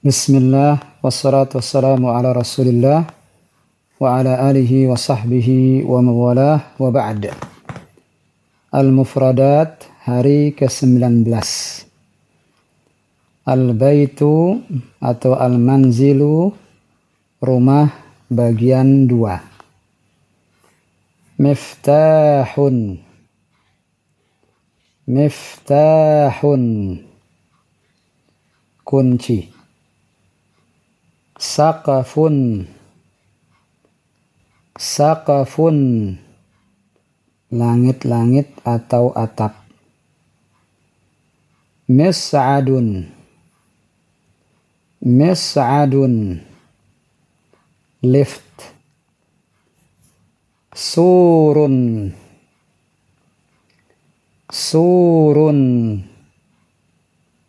Bismillah wassalatu wassalamu ala rasulillah wa ala alihi wa sahbihi wa mawalah wa ba'd Al-Mufradat hari ke-19 Al-Baitu atau Al-Manzilu rumah bagian dua Miftahun Miftahun kunci sakafun sakafun langit-langit atau atap mis'adun mis'adun lift surun surun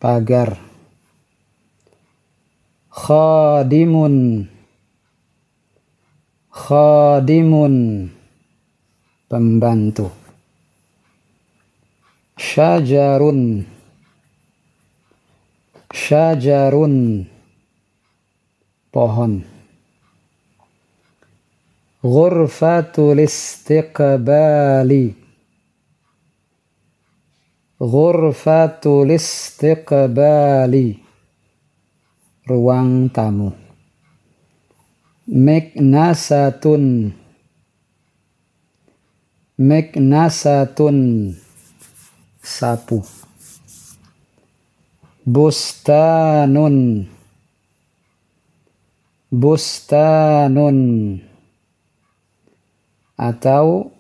pagar khadimun khadimun pembantu syajarun syajarun pohon ghurfatul istiqbali ghurfatul istiqbali ruang tamu. Meknasatun. Meknasatun. Sapu. Bustanun. Bustanun. Atau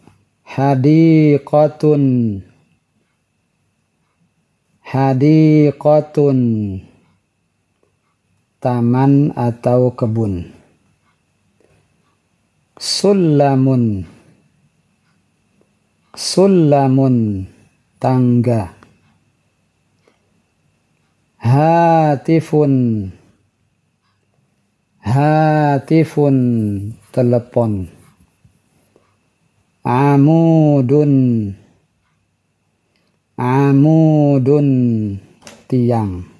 hadiqatun. Hadiqatun taman atau kebun. Sulamun Sulamun tangga. Hatifun Hatifun telepon. Amudun Amudun tiang.